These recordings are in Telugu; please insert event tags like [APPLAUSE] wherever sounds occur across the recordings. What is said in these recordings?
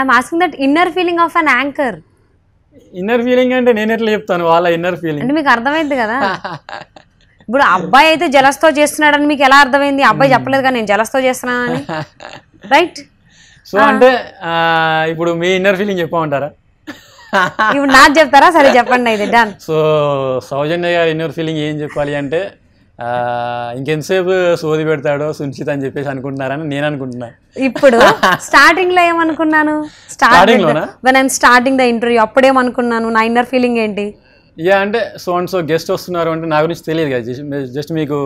I'm asking that inner feeling of an anchor inner feeling అంటే నేను ఎట్లా చెప్తాను వాళ్ళ ఇన్నర్ ఫీలింగ్ అంటే మీకు అర్థమైంది కదా [LAUGHS] ఇప్పుడు అబ్బాయి అయితే జలస్తో చేస్తున్నాడని మీకు ఎలా అర్థమైంది అబ్బాయి hmm. చెప్పలేదు కానీ నేను జలస్తో అని రైట్ సో అంటే ఇప్పుడు మీ ఇన్నర్ ఫీలింగ్ చెప్పమంటారా ఇప్పుడు నాకు చెప్తారా సరే చెప్పండి అయితే డన్ సో [LAUGHS] సౌజన్య గారు ఇన్నర్ ఫీలింగ్ ఏం చెప్పాలి అంటే ఇంకెంతసేపు సోది పెడతాడో సునిశ్చిత అని చెప్పేసి అనుకుంటున్నారని నేను అనుకుంటున్నా ఇప్పుడు స్టార్టింగ్ [LAUGHS] లో ఏమనుకున్నాను స్టార్టింగ్ లో స్టార్టింగ్ ద ఇంటర్వ్యూ అప్పుడేమనుకున్నాను నా ఇన్నర్ ఫీలింగ్ ఏంటి యా అంటే సో అండ్ సో గెస్ట్ వస్తున్నారు అంటే నా గురించి తెలియదు కదా జస్ట్ మీకు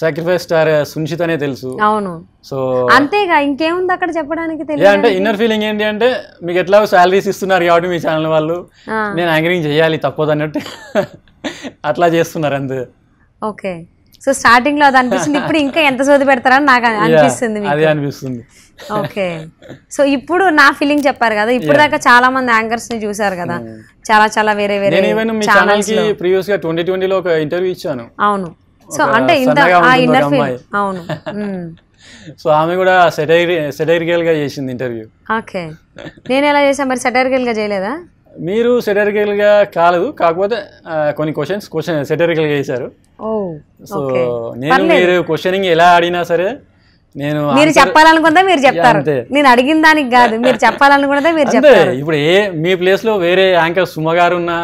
సాక్రిఫైస్ స్టార్ సునిశ్చిత అనే తెలుసు అవును సో అంతేగా ఇంకేముంది అక్కడ చెప్పడానికి తెలియదు అంటే ఇన్నర్ ఫీలింగ్ ఏంటి అంటే మీకు ఎట్లా సాలరీస్ ఇస్తున్నారు కాబట్టి మీ ఛానల్ వాళ్ళు నేను యాంకరింగ్ చేయాలి తప్పదు అన్నట్టు [LAUGHS] అట్లా చేస్తున్నారు అంతే ఓకే సో స్టార్టింగ్ లో అది అనిపిస్తుంది ఇప్పుడు ఇంకా ఎంత సోది పెడతారని నాకు అనిపిస్తుంది అదే అనిపిస్తుంది ఓకే సో ఇప్పుడు నా ఫీలింగ్ చెప్పారు కదా ఇప్పుడు దాకా చాలా మంది యాంకర్స్ ని చూసారు కదా hmm. చాలా చాలా వేరే వేరే కి ప్రీవియస్ గా ట్వంటీ లో ఒక ఇంటర్వ్యూ ఇచ్చాను అవును సో అంటే ఇంత ఆ ఇంటర్వ్యూ అవును hmm. [LAUGHS] సో ఆమె కూడా సెటైరియల్ గా చేసింది ఇంటర్వ్యూ ఓకే నేను ఎలా చేసాను మరి సెటైరియల్ గా చేయలేదా మీరు సెటరికల్గా కాలేదు కాకపోతే కొన్ని క్వశ్చన్స్ క్వశ్చన్ సెటరికల్గా చేశారు సో నేను మీరు క్వశ్చనింగ్ ఎలా ఆడినా సరే నేను మీరు చెప్పాలనుకుంటే మీరు చెప్తారు నేను అడిగిన దానికి కాదు మీరు [LAUGHS] చెప్పాలనుకుంటే మీరు చెప్తారు ఇప్పుడు ఏ మీ ప్లేస్ లో వేరే యాంకర్ సుమ గారు ఉన్నా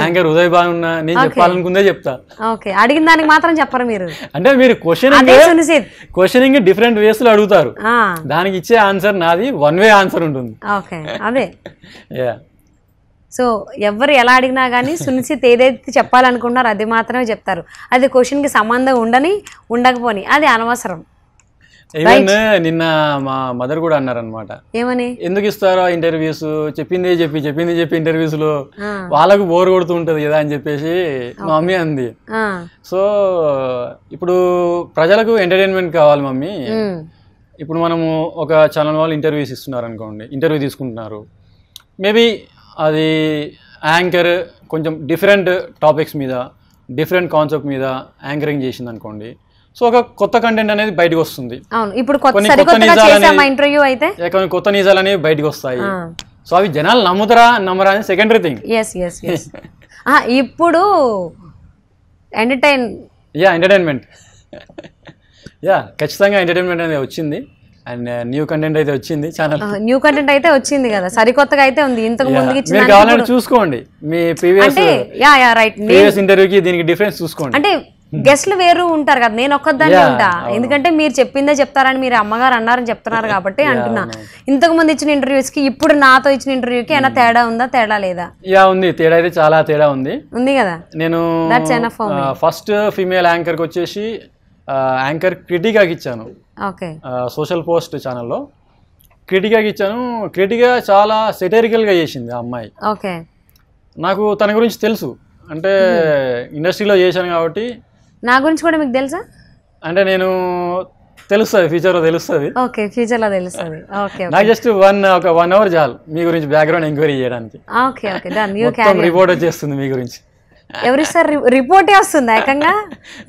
యాంకర్ ఉదయ్ బాను ఉన్నా నేను చెప్పాలనుకుందే చెప్తా ఓకే అడిగిన దానికి మాత్రం చెప్పరు మీరు అంటే మీరు క్వశ్చనింగ్ క్వశ్చనింగ్ డిఫరెంట్ వేస్ లో అడుగుతారు దానికి ఇచ్చే ఆన్సర్ నాది వన్ వే ఆన్సర్ ఉంటుంది ఓకే అదే యా [LAUGHS] సో ఎవరు ఎలా అడిగినా కానీ సునిశ్చిత ఏదైతే చెప్పాలనుకున్నారో అది మాత్రమే చెప్తారు అది క్వశ్చన్కి సంబంధం ఉండని ఉండకపోని అది అనవసరం నిన్న మా మదర్ కూడా అన్నారనమాట ఏమని ఎందుకు ఇస్తారో ఇంటర్వ్యూస్ చెప్పింది చెప్పి చెప్పింది చెప్పి ఇంటర్వ్యూస్ లో వాళ్ళకు బోర్ కొడుతూ ఉంటది కదా అని చెప్పేసి మా మమ్మీ అంది సో ఇప్పుడు ప్రజలకు ఎంటర్టైన్మెంట్ కావాలి మమ్మీ ఇప్పుడు మనము ఒక ఛానల్ వాళ్ళు ఇంటర్వ్యూస్ ఇస్తున్నారు అనుకోండి ఇంటర్వ్యూ తీసుకుంటున్నారు మేబీ అది యాంకర్ కొంచెం డిఫరెంట్ టాపిక్స్ మీద డిఫరెంట్ కాన్సెప్ట్ మీద యాంకరింగ్ చేసింది అనుకోండి సో ఒక కొత్త కంటెంట్ అనేది బయటకు వస్తుంది ఇప్పుడు కొన్ని కొత్త నిజాలు అనేవి బయటకు వస్తాయి సో అవి జనాలు నమ్ముతారా నమ్మరా అని సెకండరీ థింగ్ ఇప్పుడు ఎంటర్టైన్ యా ఎంటర్టైన్మెంట్ యా ఖచ్చితంగా ఎంటర్టైన్మెంట్ అనేది వచ్చింది అండ్ న్యూ uh, కంటెంట్ అయితే వచ్చింది ఛానల్ న్యూ కంటెంట్ అయితే వచ్చింది కదా సరికొత్తగా అయితే ఉంది ఇంతకు ముందు మీరు చూసుకోండి మీ previous yeah yeah right previous ఇంటర్వ్యూకి దీనికి డిఫరెన్స్ చూసుకోండి అంటే గెస్ట్లు వేరు ఉంటారు కదా నేను ఒక్కదాన్ని ఉంటా ఎందుకంటే మీరు చెప్పిందే చెప్తారని మీరు అమ్మగారు అన్నారని చెప్తున్నారు కాబట్టి అంటున్నా ఇంతకు ముందు ఇచ్చిన ఇంటర్వ్యూస్ కి ఇప్పుడు నాతో ఇచ్చిన ఇంటర్వ్యూకి ఏమైనా hmm. తేడా ఉందా తేడా లేదా యా ఉంది తేడా అయితే చాలా తేడా ఉంది ఉంది కదా నేను ఫస్ట్ ఫీమేల్ యాంకర్ కి వచ్చేసి యాంకర్ క్రిటికాకి ఇచ్చాను సోషల్ పోస్ట్ ఛానల్లో క్రిటిగా ఇచ్చాను క్రిటిగా చాలా సెటరికల్గా చేసింది ఆ అమ్మాయి ఓకే నాకు తన గురించి తెలుసు అంటే hmm. ఇండస్ట్రీలో చేశాను కాబట్టి నా గురించి కూడా మీకు తెలుసా అంటే నేను తెలుస్తుంది ఫ్యూచర్లో తెలుస్తుంది ఓకే ఫ్యూచర్లో తెలుస్తుంది ఓకే నాకు జస్ట్ వన్ ఒక వన్ అవర్ చాలు మీ గురించి బ్యాక్గ్రౌండ్ ఎంక్వైరీ చేయడానికి okay okay done you can report వచ్చేస్తుంది మీ గురించి సార్ రిపోర్టే వస్తుంది ఏకంగా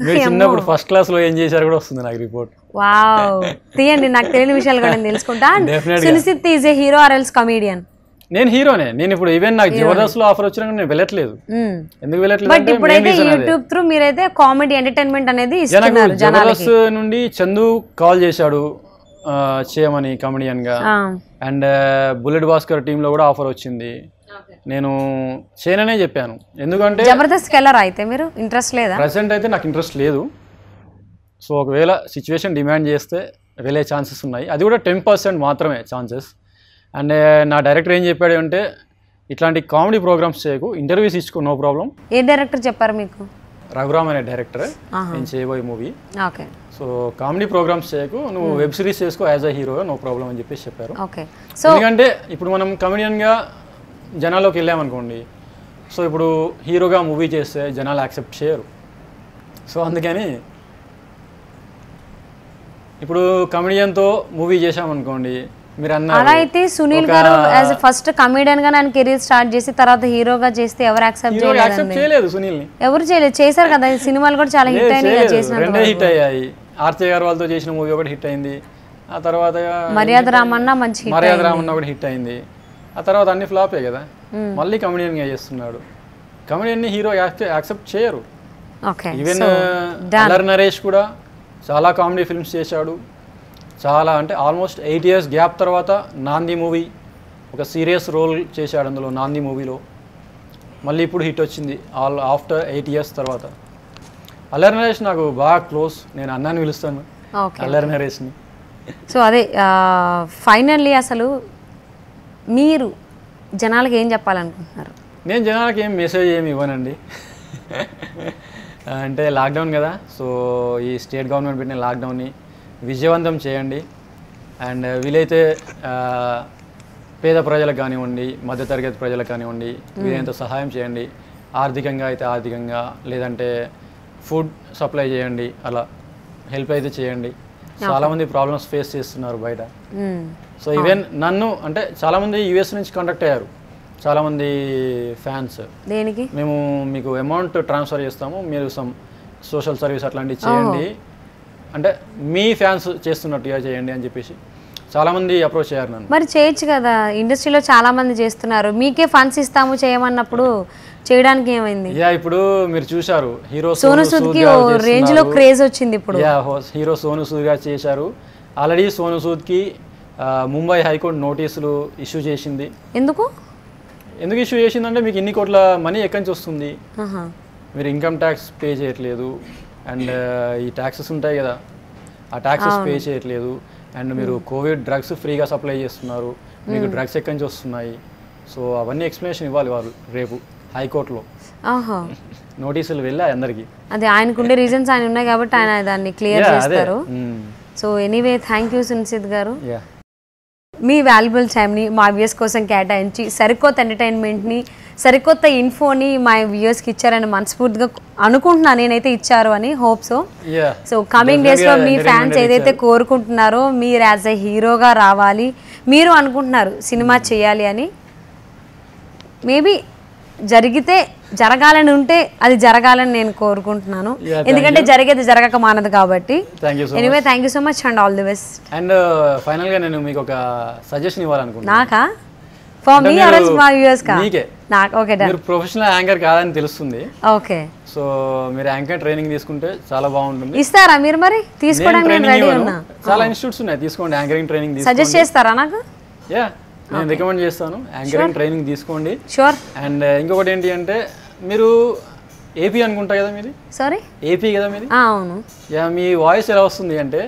మీరు చిన్నప్పుడు ఫస్ట్ క్లాస్లో ఏం చేశారు కూడా వస్తుంది నాకు రిపోర్ట్ వావ్ [LAUGHS] తీయండి నాకు తెలియని విషయాలు కూడా తెలుసుకుంటా [LAUGHS] Sunishith is a hero or else comedian నేను హీరోనే నేను ఇప్పుడు ఈవెన్ నాకు జబర్దస్త్ లో ఆఫర్ వచ్చినా నేను వెళ్ళట్లేదు hmm. ఎందుకు వెళ్ళట్లేదు బట్ ఇప్పుడైతే యూట్యూబ్ త్రూ మీరైతే కామెడీ ఎంటర్టైన్మెంట్ అనేది ఇస్తున్నారు జబర్దస్త్ నుండి చందు కాల్ చేశాడు చేయమని కమెడియన్ గా అండ్ బుల్లెట్ భాస్కర్ టీమ్ లో కూడా ఆఫర్ వచ్చింది నేను చేయననే చెప్పాను ఎందుకంటే జబర్దస్త్కి వెళ్ళారా అయితే మీరు ఇంట్రెస్ట్ లేదా ప్రెసెంట్ అయితే నాకు ఇంట్రెస్ట్ లేదు సో ఒకవేళ సిచ్యువేషన్ డిమాండ్ చేస్తే వెళ్ళే ఛాన్సెస్ ఉన్నాయి అది కూడా టెన్ పర్సెంట్ మాత్రమే ఛాన్సెస్ అండ్ uh, నా డైరెక్టర్ ఏం చెప్పాడు అంటే ఇట్లాంటి కామెడీ ప్రోగ్రామ్స్ చేయకు ఇంటర్వ్యూస్ ఇచ్చుకో నో ప్రాబ్లం ఏ డైరెక్టర్ చెప్పారు మీకు రఘురామ్ అనే డైరెక్టర్ నేను చేయబోయే movie okay so comedy programs చేయకు నువ్వు వెబ్ hmm. సిరీస్ చేసుకో as a hero no problem అని చెప్పేసి చెప్పారు ఓకే సో ఎందుకంటే ఇప్పుడు మనం కమెడియన్గా జనాల్లోకి వెళ్ళామనుకోండి సో ఇప్పుడు హీరోగా మూవీ చేస్తే జనాలు యాక్సెప్ట్ చేయరు సో అందుకని ఇప్పుడు కమెడియన్తో మూవీ చేశామనుకోండి మీరు అన్న అలా అయితే సునీల్ గారు యాజ్ ఫస్ట్ కమెడియన్ గా నేను కెరీర్ స్టార్ట్ చేసి తర్వాత హీరోగా చేస్తే ఎవరు యాక్సెప్ట్ చేయలేదు సునీల్ ఎవరు చేయలేదు చేశారు కదా సినిమాలు కూడా చాలా హిట్ అయినాయి చేసిన హిట్ అయ్యాయి ఆర్తి గారు వాళ్ళతో చేసిన మూవీ ఒకటి హిట్ అయింది ఆ తర్వాత మర్యాద రామన్న మంచి మర్యాద రామన్న ఒకటి హిట్ అయింది ఆ తర్వాత అన్ని ఫ్లాప్ ఫ్లాపే కదా మళ్ళీ గా చేస్తున్నాడు కమెడియన్ని హీరో యాక్సెప్ట్ చేయరు ఈవెన్ నరేష్ కూడా చాలా కామెడీ ఫిల్మ్స్ చేశాడు చాలా అంటే ఆల్మోస్ట్ ఎయిట్ ఇయర్స్ గ్యాప్ తర్వాత నాంది మూవీ ఒక సీరియస్ రోల్ చేశాడు అందులో నాంది మూవీలో మళ్ళీ ఇప్పుడు హిట్ వచ్చింది ఆల్ ఆఫ్టర్ ఎయిట్ ఇయర్స్ తర్వాత అల్లరి నరేష్ నాకు బాగా క్లోజ్ నేను అన్నాన్ని పిలుస్తాను అల్లరి నరేష్ని సో అదే ఫైనల్లీ అసలు మీరు జనాలకు ఏం చెప్పాలనుకుంటున్నారు నేను జనాలకు ఏం మెసేజ్ ఏమి ఇవ్వనండి అంటే లాక్డౌన్ కదా సో ఈ స్టేట్ గవర్నమెంట్ పెట్టిన లాక్డౌన్ని విజయవంతం చేయండి అండ్ వీలైతే పేద ప్రజలకు కానివ్వండి మధ్యతరగతి ప్రజలకు కానివ్వండి వీలైనంత సహాయం చేయండి ఆర్థికంగా అయితే ఆర్థికంగా లేదంటే ఫుడ్ సప్లై చేయండి అలా హెల్ప్ అయితే చేయండి చాలామంది ప్రాబ్లమ్స్ ఫేస్ చేస్తున్నారు బయట సో ఈవెన్ నన్ను అంటే చాలామంది యూఎస్ నుంచి కాంటాక్ట్ అయ్యారు చాలామంది ఫ్యాన్స్ దేనికి మేము మీకు అమౌంట్ ట్రాన్స్ఫర్ చేస్తాము మీరు సమ్ సోషల్ సర్వీస్ అట్లాంటివి చేయండి అంటే మీ ఫ్యాన్స్ చేస్తున్నట్టుగా చేయండి అని చెప్పేసి చాలామంది అప్రోచ్ అయ్యారు నన్ను మరి చేయొచ్చు కదా ఇండస్ట్రీలో చాలామంది చేస్తున్నారు మీకే ఫండ్స్ ఇస్తాము చేయమన్నప్పుడు చేయడానికి ఏమైంది యా ఇప్పుడు మీరు చూశారు హీరో సోను సూద్ కి రేంజ్ లో క్రేజ్ వచ్చింది ఇప్పుడు యా హీరో సోను సూద్ గా చేశారు ఆల్రెడీ సోను సూద్ కి ముంబై హైకోర్టు నోటీసులు ఇష్యూ చేసింది ఎందుకు ఎందుకు ఇష్యూ చేసిందంటే మీకు ఇన్ని కోట్ల మనీ ఎక్కడి నుంచి వస్తుంది మీరు ఇన్కమ్ ట్యాక్స్ పే చేయట్లేదు అండ్ ఈ ట్యాక్సెస్ ఉంటాయి కదా ఆ ట్యాక్సెస్ పే చేయట్లేదు అండ్ మీరు కోవిడ్ డ్రగ్స్ ఫ్రీగా సప్లై చేస్తున్నారు మీకు డ్రగ్స్ ఎక్కడి నుంచి వస్తున్నాయి సో అవన్నీ ఎక్స్ప్లెనేషన్ ఇవ్వాలి వాళ్ళు రేపు హైకోర్టులో [LAUGHS] నోటీసులు వెళ్ళా అందరికి అదే ఆయనకు ఉండే రీజన్స్ ఆయన ఉన్నాయి కాబట్టి ఆయన దాన్ని క్లియర్ చేస్తారు so anyway thank you Sunishith గారు మీ వాల్యుబుల్ టైంని మా వ్యూస్ కోసం కేటాయించి సరికొత్త ఎంటర్టైన్మెంట్ని సరికొత్త ఇన్ఫోని మా వ్యూస్కి ఇచ్చారని మనస్ఫూర్తిగా అనుకుంటున్నాను నేనైతే ఇచ్చారు అని హోప్ సో సో కమింగ్ డేస్లో మీ ఫ్యాన్స్ ఏదైతే కోరుకుంటున్నారో మీరు యాజ్ ఎ హీరోగా రావాలి మీరు అనుకుంటున్నారు సినిమా చేయాలి అని మేబీ జరిగితే జరగాలని ఉంటే అది జరగాలని నేను కోరుకుంటున్నాను ఎందుకంటే జరిగేది జరగక మానదు కాబట్టి anyway thank you so much and all the best and final గా నేను మీకు ఒక సజెషన్ ఇవ్వాలనుకుంటున్నా నాకా ఫర్ మీ ఆర్ మా వ్యూయర్స్ కా మీకే నాకు ఓకే మీరు ప్రొఫెషనల్ యాంకర్ కాదని తెలుస్తుంది ఓకే సో మీరు యాంకర్ ట్రైనింగ్ తీసుకుంటే చాలా బాగుంటుంది ఇస్తారా మీరు మరి తీసుకోవడానికి రెడీ ఉన్నా చాలా ఇన్స్టిట్యూట్స్ oh. ఉన్నాయి తీసుకోండి యాంకరింగ్ ట్రైనింగ్ సజెస్ట్ చేస్తారా నాకు యా నేను రికమెండ్ చేస్తాను యాంకరింగ్ ట్రైనింగ్ తీసుకోండి షూర్ అండ్ uh, ఇంకొకటి ఏంటి అంటే మీరు ఏపీ అనుకుంటా కదా మీది సారీ ఏపీ కదా మీది అవును యా మీ వాయిస్ ఎలా వస్తుంది అంటే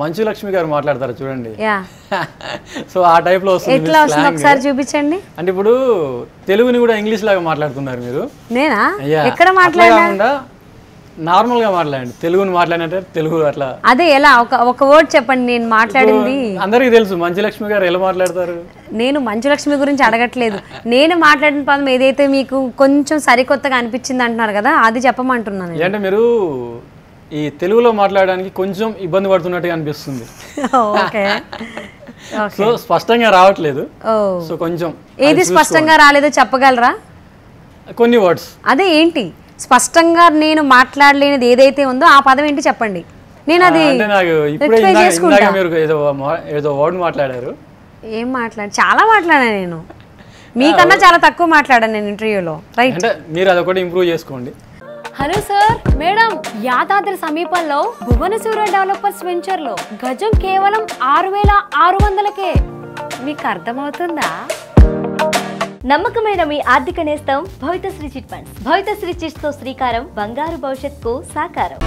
మంచు లక్ష్మి గారు మాట్లాడతారు చూడండి [LAUGHS] సో ఆ టైప్ లో వస్తుంది ఒకసారి చూపించండి అంటే ఇప్పుడు తెలుగుని కూడా ఇంగ్లీష్ లాగా మాట్లాడుతున్నారు మీరు నేనా ఎక్కడ మాట్లాడకుండా నార్మల్గా మాట్లాడండి తెలుగుని మాట్లాడినట్టే తెలుగు అట్లా అదే ఎలా ఒక ఒక వర్డ్ చెప్పండి నేను మాట్లాడింది అందరికీ తెలుసు మంచులక్ష్మి గారు ఎలా మాట్లాడతారు నేను మంచులక్ష్మి గురించి అడగట్లేదు నేను మాట్లాడిన పదం ఏదైతే మీకు కొంచెం సరికొత్తగా అనిపించింది అంటున్నారు కదా అది చెప్పమంటున్నాను అంటే మీరు ఈ తెలుగులో మాట్లాడడానికి కొంచెం ఇబ్బంది పడుతున్నట్టుగా అనిపిస్తుంది [LAUGHS] ఓకే సో స్పష్టంగా రావట్లేదు సో కొంచెం ఏది స్పష్టంగా రాలేదో చెప్పగలరా కొన్ని వర్డ్స్ అదే ఏంటి స్పష్టంగా నేను మాట్లాడలేనిది ఏదైతే ఉందో ఆ పదం ఏంటి చెప్పండి నేను అది ఏదో మాట్లాడారు ఏం మాట్లాడు చాలా మాట్లాడాను నేను మీకన్నా చాలా తక్కువ మాట్లాడాను నేను ఇంటర్వ్యూలో రైట్ మీరు మీరు అదొకటి ఇంప్రూవ్ చేసుకోండి హలో సార్ మేడం యాదాద్రి సమీపంలో సూర్య డెవలపర్స్ వెంచర్లో గజం కేవలం ఆరు వేల ఆరు వందలకే మీకు అర్థమవుతుందా నమ్మకమైన మీ ఆర్థిక నేస్తం Bhavithasri chit funds Bhavithasri chits తో శ్రీకారం బంగారు భవిష్యత్ కు సాకారం